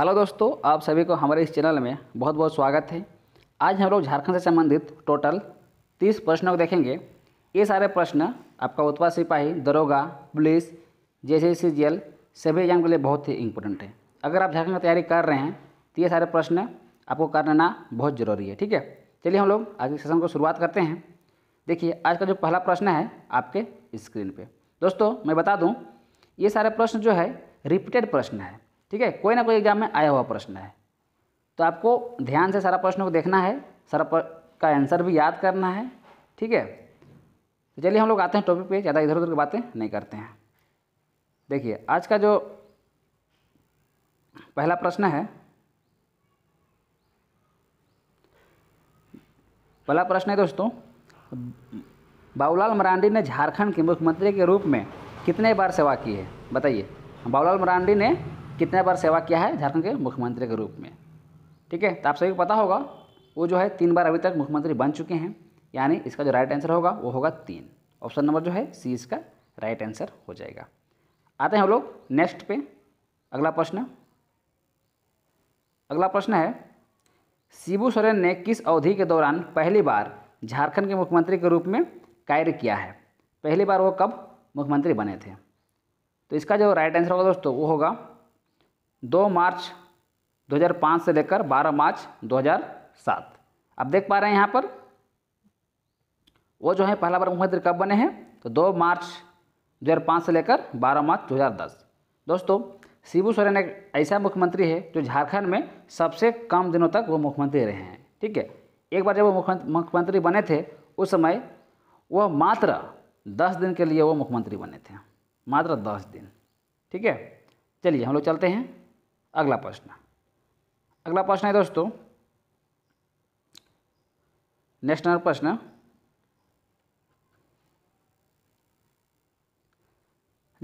hello दोस्तों आप सभी को हमारे इस चैनल में बहुत बहुत स्वागत है आज हम लोग झारखंड से संबंधित टोटल तीस प्रश्नों को देखेंगे ये सारे प्रश्न आपका उत्पाद सिपाही दरोगा पुलिस जैसे सी जी सभी एग्जाम के लिए बहुत ही इंपॉर्टेंट है अगर आप झारखंड की तैयारी कर रहे हैं तो ये सारे प्रश्न आपको करना बहुत ज़रूरी है ठीक है चलिए हम लोग आज के सेशन को शुरुआत करते हैं देखिए आज का जो पहला प्रश्न है आपके स्क्रीन पर दोस्तों मैं बता दूँ ये सारे प्रश्न जो है रिपीटेड प्रश्न है ठीक है कोई ना कोई एग्जाम में आया हुआ प्रश्न है तो आपको ध्यान से सारा प्रश्नों को देखना है सारा का आंसर भी याद करना है ठीक है तो चलिए हम लोग आते हैं टॉपिक पे ज़्यादा इधर उधर की बातें नहीं करते हैं देखिए आज का जो पहला प्रश्न है पहला प्रश्न है दोस्तों बाबूलाल मरांडी ने झारखंड के मुख्यमंत्री के रूप में कितने बार सेवा की है बताइए बाबूलाल मरांडी ने कितने बार सेवा किया है झारखंड के मुख्यमंत्री के रूप में ठीक है तो आप सभी को पता होगा वो जो है तीन बार अभी तक मुख्यमंत्री बन चुके हैं यानी इसका जो राइट आंसर होगा वो होगा तीन ऑप्शन नंबर जो है सी इसका राइट आंसर हो जाएगा आते हैं हम लोग नेक्स्ट पे अगला प्रश्न अगला प्रश्न है शिबू सोरेन ने किस अवधि के दौरान पहली बार झारखंड के मुख्यमंत्री के रूप में कार्य किया है पहली बार वो कब मुख्यमंत्री बने थे तो इसका जो राइट आंसर होगा दोस्तों वो होगा दो मार्च 2005 से लेकर 12 मार्च 2007 अब देख पा रहे हैं यहाँ पर वो जो है पहला बार मुख्यमंत्री कब बने हैं तो 2 मार्च 2005 से लेकर 12 मार्च 2010 दोस्तों शिबू सोरेन एक ऐसा मुख्यमंत्री है जो झारखंड में सबसे कम दिनों तक वो मुख्यमंत्री रहे हैं ठीक है एक बार जब वो मुख्यमंत्री बने थे उस समय वह मात्र दस दिन के लिए वो मुख्यमंत्री बने थे मात्र दस दिन ठीक है चलिए हम लोग चलते हैं अगला प्रश्न अगला प्रश्न है दोस्तों नेक्स्ट प्रश्न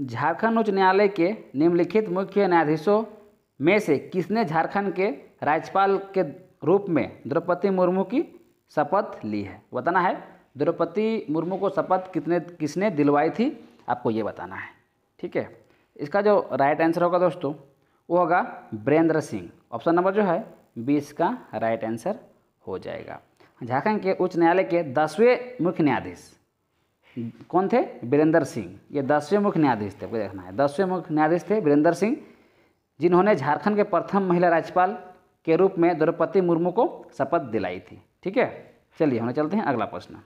झारखंड उच्च न्यायालय के निम्नलिखित मुख्य न्यायाधीशों में से किसने झारखंड के राज्यपाल के रूप में द्रौपदी मुर्मू की शपथ ली है बताना है द्रौपदी मुर्मू को शपथ कितने किसने दिलवाई थी आपको ये बताना है ठीक है इसका जो राइट आंसर होगा दोस्तों वो होगा बीरेंद्र सिंह ऑप्शन नंबर जो है बी इसका राइट आंसर हो जाएगा झारखंड के उच्च न्यायालय के दसवें मुख्य न्यायाधीश कौन थे वीरेंद्र सिंह ये दसवें मुख्य न्यायाधीश थे आपको देखना है दसवें मुख्य न्यायाधीश थे वीरेंद्र सिंह जिन्होंने झारखंड के प्रथम महिला राज्यपाल के रूप में द्रौपदी मुर्मू को शपथ दिलाई थी ठीक है चलिए हमें चलते हैं अगला प्रश्न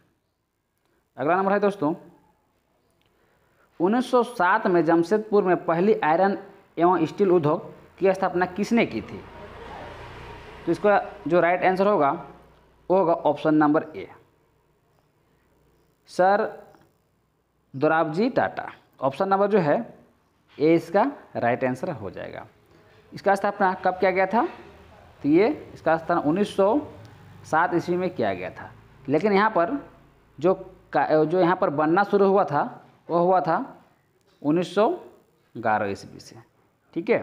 अगला नंबर है दोस्तों 1907 में जमशेदपुर में पहली आयरन एवं स्टील उद्योग की स्थापना किसने की थी तो इसका जो राइट आंसर होगा वो होगा option number A sir Dorabji Tata option number जो है ए इसका राइट आंसर हो जाएगा इसका स्थापना कब किया गया था तो ये इसका स्थापना उन्नीस सौ सात ईस्वी में किया गया था लेकिन यहाँ पर जो जो यहाँ पर बनना शुरू हुआ था वो हुआ था उन्नीस सौ ग्यारह ईस्वी से ठीक है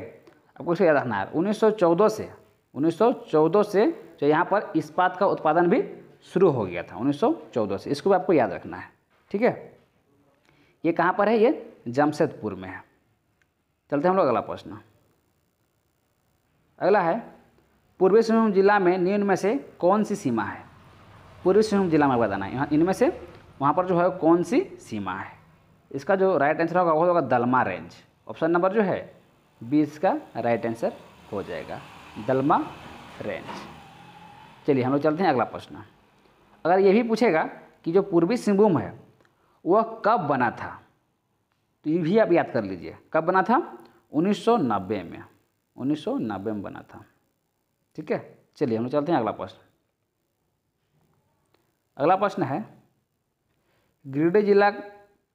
आपको इसको याद रखना है 1914 से 1914 से जो यहाँ पर इस्पात का उत्पादन भी शुरू हो गया था 1914 से इसको भी आपको याद रखना है ठीक है ये कहाँ पर है ये जमशेदपुर में है चलते हम लोग अगला प्रश्न अगला है पूर्वी सिंहभूम जिला में निम्न में से कौन सी सीमा है पूर्वी सिंहभूम जिला में बताना है यहाँ इनमें से वहाँ पर जो है कौन सी सीमा है इसका जो राइट आंसर होगा वो होगा दलमा रेंज ऑप्शन नंबर जो है बी इसका राइट आंसर हो जाएगा दलमा रेंज चलिए हम लोग चलते हैं अगला प्रश्न अगर ये भी पूछेगा कि जो पूर्वी सिंहभूम है वह कब बना था तो ये भी आप याद कर लीजिए कब बना था 1990 में 1990 में बना था ठीक है चलिए हम लोग चलते हैं अगला प्रश्न अगला प्रश्न है गिरिडीह जिला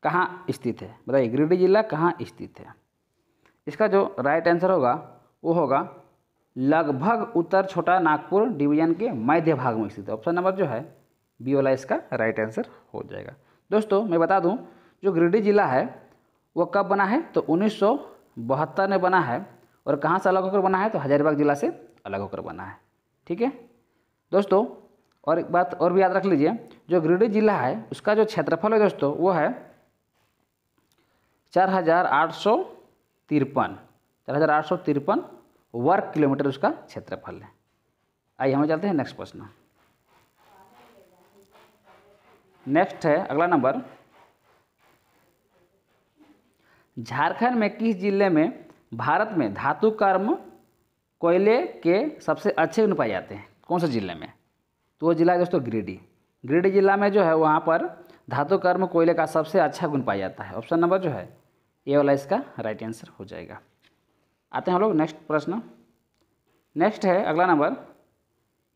कहाँ स्थित है बताइए गिरिडीह जिला कहाँ स्थित है इसका जो राइट आंसर होगा वो होगा लगभग उत्तर छोटा नागपुर डिवीजन के मध्य भाग में स्थित ऑप्शन नंबर जो है बी वाला इसका राइट आंसर हो जाएगा दोस्तों मैं बता दूं जो गिरिडीह जिला है वो कब बना है तो उन्नीस में बना है और कहाँ से अलग होकर बना है तो हजारीबाग जिला से अलग होकर बना है ठीक है दोस्तों और एक बात और भी याद रख लीजिए जो गिरिडीह जिला है उसका जो क्षेत्रफल है दोस्तों वो है चार हज़ार आठ सौ तिरपन चार हज़ार आठ सौ तिरपन वर्ग किलोमीटर उसका क्षेत्रफल है आइए हम चलते हैं नेक्स्ट प्रश्न नेक्स्ट है अगला नंबर झारखंड में किस जिले में भारत में धातु कर्म कोयले के सबसे अच्छे गुण पाए जाते हैं कौन से जिले में तो वो जिला है दोस्तों गिरिडीह गिरिडीह जिला में जो है वहाँ पर धातु कर्म कोयले का सबसे अच्छा गुण पाया जाता है ऑप्शन नंबर जो है ये वाला इसका राइट आंसर हो जाएगा आते हैं हम लोग नेक्स्ट प्रश्न नेक्स्ट है अगला नंबर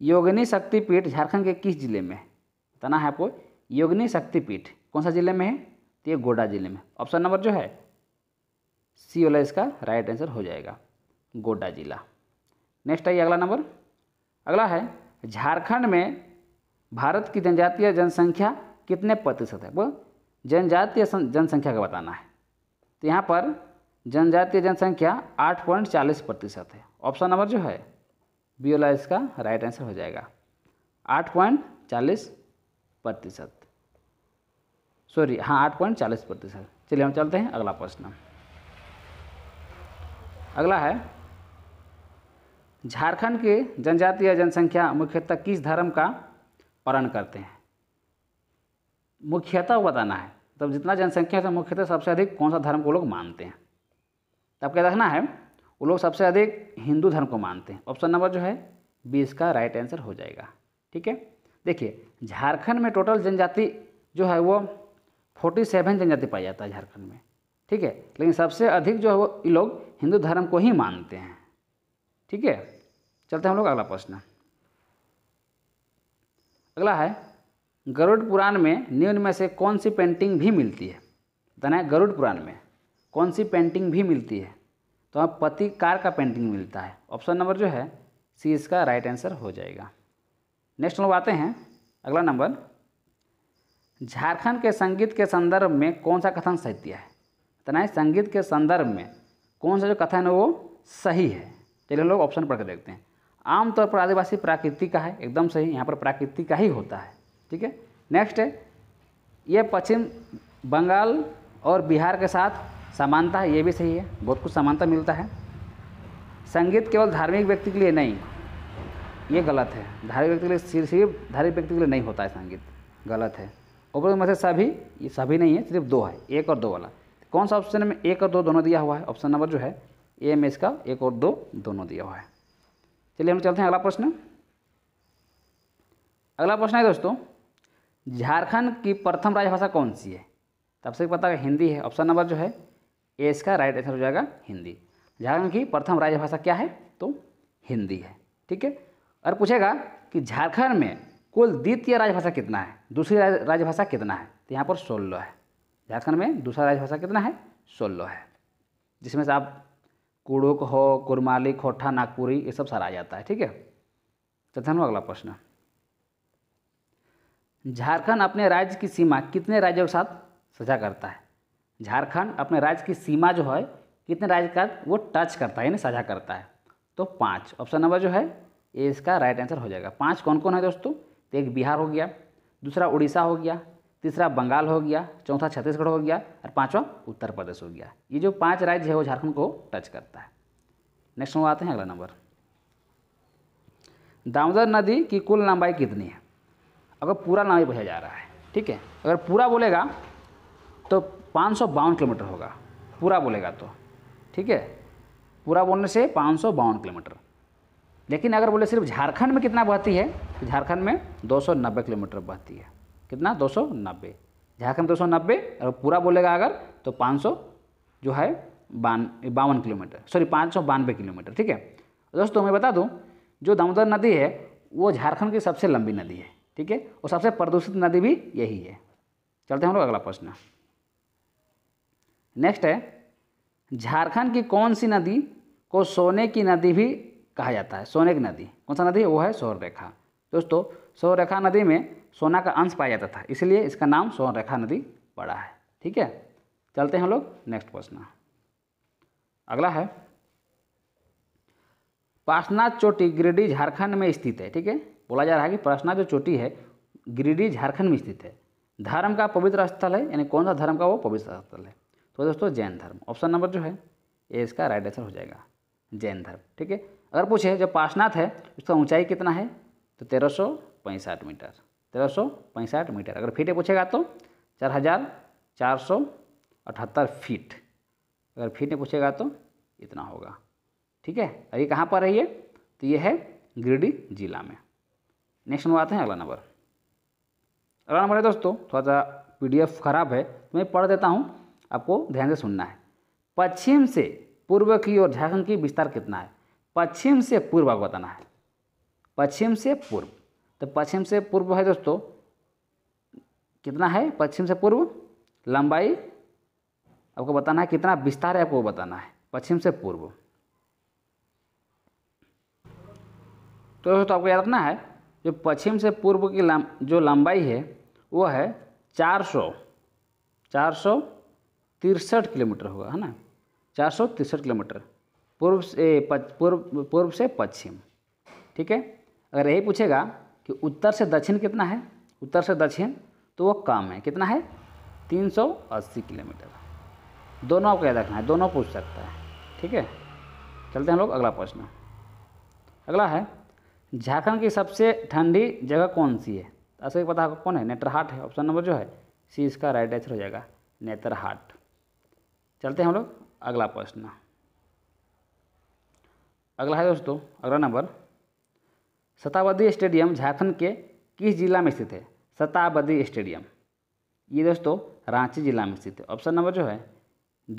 योगिनी शक्तिपीठ झारखंड के किस जिले में बताना है आपको योगिनी शक्तिपीठ कौन सा जिले में है तो ये गोडा जिले में ऑप्शन नंबर जो है सी वाला इसका राइट आंसर हो जाएगा गोडा जिला नेक्स्ट आइए अगला नंबर अगला है झारखंड में भारत की जनजातीय जनसंख्या कितने प्रतिशत है वो जनजातीय जनसंख्या का बताना है तो यहाँ पर जनजातीय जनसंख्या आठ पॉइंट चालीस प्रतिशत है ऑप्शन नंबर जो है बी वाला इसका राइट आंसर हो जाएगा आठ पॉइंट चालीस प्रतिशत सॉरी हाँ आठ पॉइंट चालीस प्रतिशत चलिए हम चलते हैं अगला प्रश्न अगला है झारखंड के जनजातीय जनसंख्या मुख्यतः किस धर्म का पालन करते हैं मुख्यतः बताना है तब जितना जनसंख्या है तो मुख्यतः सबसे अधिक कौन सा धर्म को लोग मानते हैं तब क्या देखना है वो लोग सबसे अधिक हिंदू धर्म को मानते हैं ऑप्शन नंबर जो है बी इसका राइट आंसर हो जाएगा ठीक है देखिए झारखंड में टोटल जनजाति जो है वो फोर्टी सेवन जनजाति पाया जाता है झारखंड में ठीक है लेकिन सबसे अधिक जो है वो ये लोग हिंदू धर्म को ही मानते हैं ठीक है चलते हैं हम लोग अगला प्रश्न अगला है गरुड़ पुराण में निम्न में से कौन सी पेंटिंग भी मिलती है बताना है गरुड़ पुराण में कौन सी पेंटिंग भी मिलती है तो आप पति कार का पेंटिंग मिलता है ऑप्शन नंबर जो है सी इसका राइट आंसर हो जाएगा नेक्स्ट लोग आते हैं अगला नंबर झारखंड के संगीत के संदर्भ में कौन सा कथन साहित्य है बताना है संगीत के संदर्भ में कौन सा जो कथन है वो सही है चलिए लोग ऑप्शन पढ़ देखते हैं आमतौर पर आदिवासी प्राकृतिक का है एकदम सही यहाँ पर प्राकृतिक का ही होता है ठीक है नेक्स्ट है ये पश्चिम बंगाल और बिहार के साथ समानता है ये भी सही है बहुत कुछ समानता मिलता है संगीत केवल धार्मिक व्यक्ति के लिए नहीं ये गलत है धार्मिक व्यक्ति के लिए सिर्फ धार्मिक व्यक्ति के लिए नहीं होता है संगीत गलत है ऊपर में से सभी ये सभी नहीं है सिर्फ दो है एक और दो वाला कौन सा ऑप्शन में एक और दो दोनों दिया हुआ है ऑप्शन नंबर जो है ए में इसका एक और दो दोनों दिया हुआ है चलिए हम चलते हैं अगला प्रश्न अगला प्रश्न है दोस्तों झारखंड की प्रथम राजभाषा कौन सी है तब से पता है हिंदी है ऑप्शन नंबर जो है ए इसका राइट आंसर हो जाएगा हिंदी झारखंड की प्रथम राजभाषा क्या है तो हिंदी है ठीक है और पूछेगा कि झारखंड में कुल द्वितीय राजभाषा कितना है दूसरी राजभाषा कितना है तो यहाँ पर सोलह है झारखंड में दूसरा राजभाषा कितना है सोलह है जिसमें से आप कुड़ुक हो कुरमाली खोठा नागपुरी ये सब सारा आ जाता है ठीक है चलते तो हम अगला प्रश्न झारखंड अपने राज्य की सीमा कितने राज्यों के साथ सजा करता है झारखंड अपने राज्य की सीमा जो है कितने राज्य का वो टच करता है यानी साझा करता है तो पाँच ऑप्शन नंबर जो है ये इसका राइट आंसर हो जाएगा पाँच कौन कौन है दोस्तों तो एक बिहार हो गया दूसरा उड़ीसा हो गया तीसरा बंगाल हो गया चौथा छत्तीसगढ़ हो गया और पाँचवा उत्तर प्रदेश हो गया ये जो पाँच राज्य है वो झारखंड को टच करता है नेक्स्ट नंबर आते हैं अगला नंबर दामोदर नदी की कुल लंबाई कितनी है अगर पूरा नाम ही पूछा जा रहा है ठीक है अगर पूरा बोलेगा तो पाँच किलोमीटर होगा पूरा बोलेगा तो ठीक है पूरा बोलने से पाँच किलोमीटर लेकिन अगर बोले सिर्फ झारखंड में कितना बहती है तो झारखंड में 290 किलोमीटर बहती है कितना 290 झारखंड 290 और पूरा बोलेगा अगर तो 500 जो है बान बावन किलोमीटर सॉरी पाँच सौ बानवे किलोमीटर ठीक है दोस्तों मैं बता दूं जो दामोदर नदी है वो झारखंड की सबसे लंबी नदी है ठीक है और सबसे प्रदूषित नदी भी यही है चलते हैं हम लोग अगला प्रश्न नेक्स्ट है झारखंड की कौन सी नदी को सोने की नदी भी कहा जाता है सोने की नदी कौन सा नदी है वो है रेखा दोस्तों रेखा नदी में सोना का अंश पाया जाता था इसलिए इसका नाम रेखा नदी पड़ा है ठीक है चलते हैं हम लोग नेक्स्ट प्रश्न अगला है पासनाथ चोटी गिरिडीह झारखंड में स्थित है ठीक है बोला जा रहा है कि परसना जो चोटी है गिरिडीह झारखंड में स्थित है धर्म का पवित्र स्थल है यानी कौन सा धर्म का वो पवित्र स्थल है तो दोस्तों जैन धर्म ऑप्शन नंबर जो है ये इसका राइट आंसर हो जाएगा जैन धर्म ठीक है अगर पूछे जो पासनाथ है उसका ऊंचाई कितना है तो तेरह मीटर तेरह मीटर अगर फीटे पूछेगा तो चार हज़ार चार सौ अठहत्तर फीट अगर फीट में पूछेगा तो इतना होगा ठीक है और ये कहाँ पर है ये तो ये है गिरिडीह जिला में नेक्स्ट नंबर आते हैं अगला नंबर अगला नंबर है दोस्तों थोड़ा सा पीडीएफ खराब है तो मैं पढ़ देता हूँ आपको ध्यान से सुनना है पश्चिम से पूर्व की ओर झारखंड की विस्तार कितना है पश्चिम से पूर्व आपको बताना है पश्चिम से पूर्व तो पश्चिम से पूर्व है दोस्तों कितना है पश्चिम से पूर्व लंबाई आपको बताना है कितना विस्तार है आपको बताना है पश्चिम से पूर्व तो, दोस्तों आपको याद रखना है जो पश्चिम से पूर्व की लम, जो लंबाई है वो है चार सौ चार सौ तिरसठ किलोमीटर होगा है ना चार सौ तिरसठ किलोमीटर पूर्व से पूर्व पूर्व से पश्चिम ठीक है अगर यही पूछेगा कि उत्तर से दक्षिण कितना है उत्तर से दक्षिण तो वो कम है कितना है 380 किलोमीटर दोनों आपको याद रखना है दोनों पूछ सकता है ठीक है चलते हैं हम लोग अगला प्रश्न अगला है झारखंड की सबसे ठंडी जगह कौन सी है ऐसे पता आपको कौन है नेत्रहाट है ऑप्शन नंबर जो है सी इसका राइट आंसर हो जाएगा नेत्रहाट चलते हैं हम लोग अगला प्रश्न अगला है दोस्तों अगला नंबर शताब्दी स्टेडियम झारखंड के किस जिला में स्थित है शताब्दी स्टेडियम ये दोस्तों रांची जिला में स्थित है ऑप्शन नंबर जो है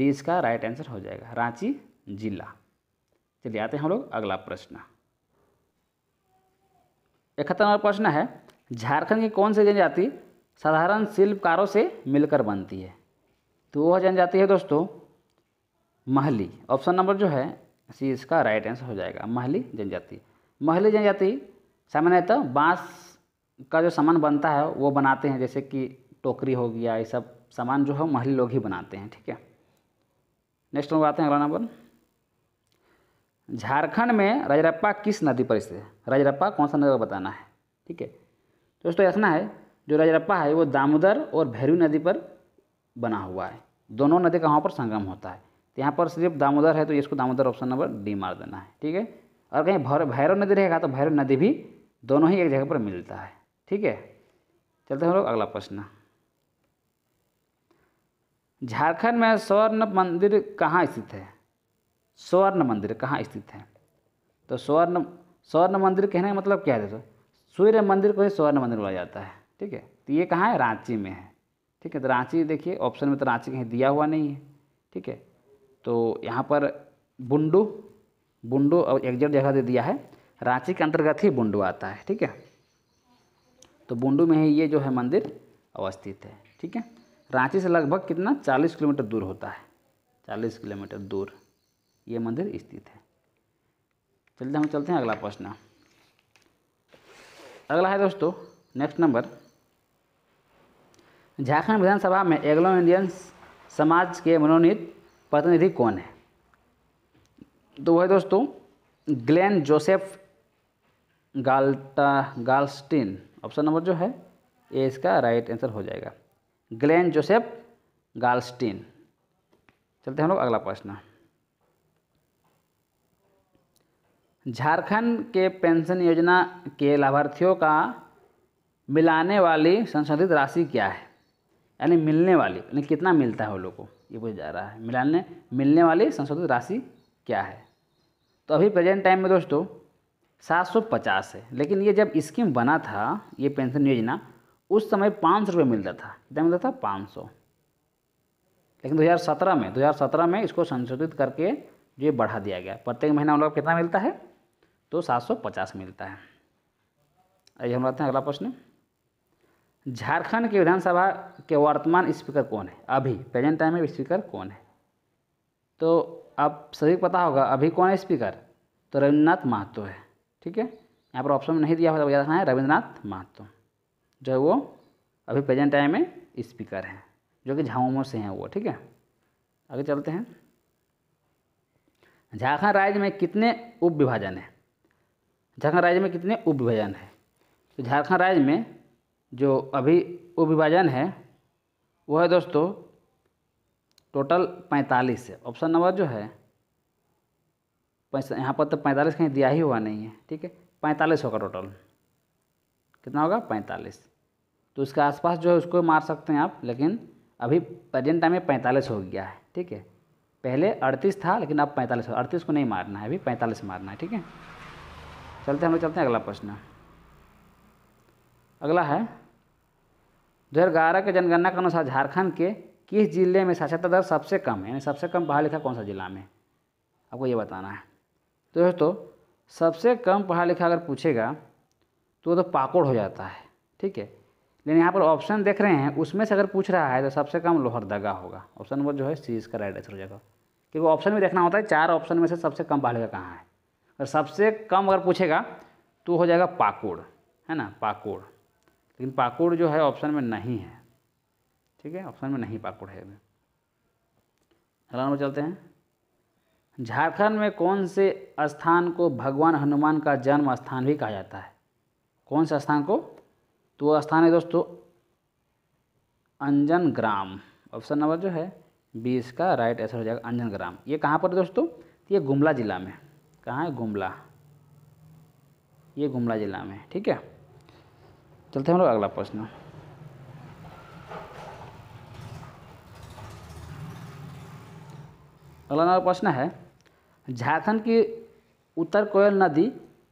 डी इसका राइट आंसर हो जाएगा रांची जिला चलिए आते हैं हम लोग अगला प्रश्न इकहत्तर नंबर प्रश्न है झारखंड की कौन सी जनजाति साधारण शिल्पकारों से मिलकर बनती है तो वह जनजाति है दोस्तों महली ऑप्शन नंबर जो है सी इसका राइट आंसर हो जाएगा महली जनजाति महली जनजाति सामान्यतः बाँस का जो सामान बनता है वो बनाते हैं जैसे कि टोकरी हो गया ये सब सामान जो है महली लोग ही बनाते हैं ठीक है नेक्स्ट नंबर आते हैं अगला नंबर झारखंड में रजरप्पा किस नदी पर स्थित है रजरप्पा कौन सा नदी बताना है ठीक है दोस्तों ऐसा है जो रजरप्पा है वो दामोदर और भैरवी नदी पर बना हुआ है दोनों नदी का वहाँ पर संगम होता है तो यहाँ पर सिर्फ दामोदर है तो इसको दामोदर ऑप्शन नंबर डी मार देना है ठीक है और कहीं भैर भैरव नदी रहेगा तो भैरव नदी भी दोनों ही एक जगह पर मिलता है ठीक है चलते हैं हम लोग अगला प्रश्न झारखंड में स्वर्ण मंदिर कहाँ स्थित है स्वर्ण मंदिर कहाँ स्थित है तो स्वर्ण स्वर्ण मंदिर कहने का मतलब क्या है दोस्तों सूर्य मंदिर को ही स्वर्ण मंदिर बोला जाता है ठीक है तो ये कहाँ है रांची में है ठीक है तो रांची देखिए ऑप्शन में तो रांची कहीं दिया हुआ नहीं है ठीक है तो यहाँ पर बुंडू बुंडू और एग्जैक्ट जगह दे दिया है रांची के अंतर्गत ही बुंडू आता है ठीक है तो बुंडू में ही ये जो है मंदिर अवस्थित है ठीक है रांची से लगभग कितना चालीस किलोमीटर दूर होता है चालीस किलोमीटर दूर ये मंदिर स्थित है चलते हम चलते हैं अगला प्रश्न अगला है दोस्तों नेक्स्ट नंबर झारखंड विधानसभा में एग्लो इंडियन समाज के मनोनीत प्रतिनिधि कौन है तो वह दोस्तों ग्लेन जोसेफ गाल्टा गाल्स्टीन ऑप्शन नंबर जो है ये इसका राइट आंसर हो जाएगा ग्लेन जोसेफ गाल्स्टीन चलते हैं हम लोग अगला प्रश्न झारखंड के पेंशन योजना के लाभार्थियों का मिलाने वाली संशोधित राशि क्या है यानी मिलने वाली यानी कितना मिलता है वो लोग को ये पूछा जा रहा है मिलाने मिलने वाली संशोधित राशि क्या है तो अभी प्रेजेंट टाइम में दोस्तों सात सौ पचास है लेकिन ये जब स्कीम बना था ये पेंशन योजना उस समय पाँच सौ रुपये मिलता था कितना मिलता था पाँच सौ लेकिन दो हज़ार सत्रह में दो हज़ार सत्रह में इसको संशोधित करके जो ये बढ़ा दिया गया प्रत्येक महीना उन लोग कितना मिलता है तो सात सौ पचास मिलता है आइए हम रहते हैं अगला प्रश्न झारखंड के विधानसभा के वर्तमान स्पीकर कौन है अभी प्रेजेंट टाइम में स्पीकर कौन है तो आप सभी को पता होगा अभी कौन है स्पीकर तो रविंद्रनाथ महतो है ठीक है यहाँ पर ऑप्शन नहीं दिया हुआ है रविंद्रनाथ महतो जो है वो अभी प्रेजेंट टाइम में स्पीकर हैं जो कि झामुमो से हैं वो ठीक है आगे चलते हैं झारखंड राज्य में कितने उप विभाजन हैं झारखंड राज्य में कितने उप विभाजन है तो झारखंड राज्य में जो अभी उप विभाजन है वो है दोस्तों टोटल पैंतालीस है ऑप्शन नंबर जो है यहाँ पर तो पैंतालीस कहीं दिया ही हुआ नहीं है ठीक है पैंतालीस होगा टोटल कितना होगा पैंतालीस तो उसके आसपास जो है उसको मार सकते हैं आप लेकिन अभी प्रेजेंट टाइम में पैंतालीस हो गया है ठीक है पहले अड़तीस था लेकिन अब पैंतालीस हो अड़तीस को नहीं मारना है अभी पैंतालीस मारना है ठीक है चलते हम लोग चलते हैं अगला प्रश्न अगला है दो हज़ार ग्यारह के जनगणना के अनुसार झारखंड के किस जिले में साक्षरता दर सबसे कम है यानी सबसे कम पढ़ा लिखा कौन सा जिला में आपको ये बताना है तो दोस्तों सबसे कम पढ़ा लिखा अगर पूछेगा तो तो पाकोड़ हो जाता है ठीक है लेकिन यहाँ पर ऑप्शन देख रहे हैं उसमें से अगर पूछ रहा है तो सबसे कम लोहरदगा होगा ऑप्शन नंबर जो है सी इसका राइट आंसर हो जाएगा क्योंकि ऑप्शन में देखना होता है चार ऑप्शन में से सबसे कम पढ़ा लिखा कहाँ है और सबसे कम अगर पूछेगा तो हो जाएगा पाकुड़ है ना पाकुड़ लेकिन पाकुड़ जो है ऑप्शन में नहीं है ठीक है ऑप्शन में नहीं पाकुड़ है अगला नंबर चलते हैं झारखंड में कौन से स्थान को भगवान हनुमान का जन्म स्थान भी कहा जाता है कौन से स्थान को तो वो स्थान है दोस्तों अंजन ग्राम ऑप्शन नंबर जो है बीस का राइट आंसर हो जाएगा अंजन ग्राम ये कहाँ पर दोस्तों ये गुमला जिला में कहाँ है गुमला ये गुमला जिला में ठीक है चलते हम लोग अगला प्रश्न अगला नंबर प्रश्न है झारखंड की उत्तर कोयल नदी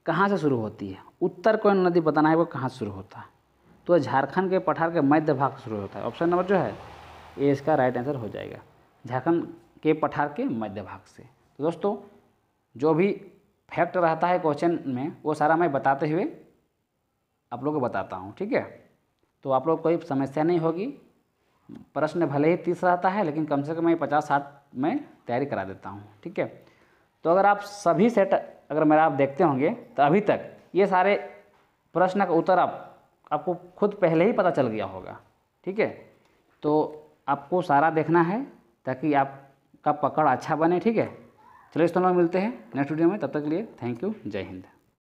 कहाँ से शुरू होती है उत्तर कोयल नदी बताना है वो कहाँ से शुरू होता है तो झारखंड के पठार के मध्य भाग से शुरू होता है ऑप्शन नंबर जो है ये इसका राइट आंसर हो जाएगा झारखंड के पठार के मध्य भाग से तो दोस्तों जो भी फैक्ट रहता है क्वेश्चन में वो सारा मैं बताते हुए आप लोग को बताता हूँ ठीक है तो आप लोग कोई समस्या नहीं होगी प्रश्न भले ही तीस रहता है लेकिन कम से कम मैं पचास साठ में तैयारी करा देता हूँ ठीक है तो अगर आप सभी सेट अगर मेरा आप देखते होंगे तो अभी तक ये सारे प्रश्न का उत्तर आप आपको खुद पहले ही पता चल गया होगा ठीक है तो आपको सारा देखना है ताकि आपका पकड़ अच्छा बने ठीक है चलिए इस तरह मिलते हैं नेक्स्ट वीडियो में तब तक के लिए थैंक यू जय हिंद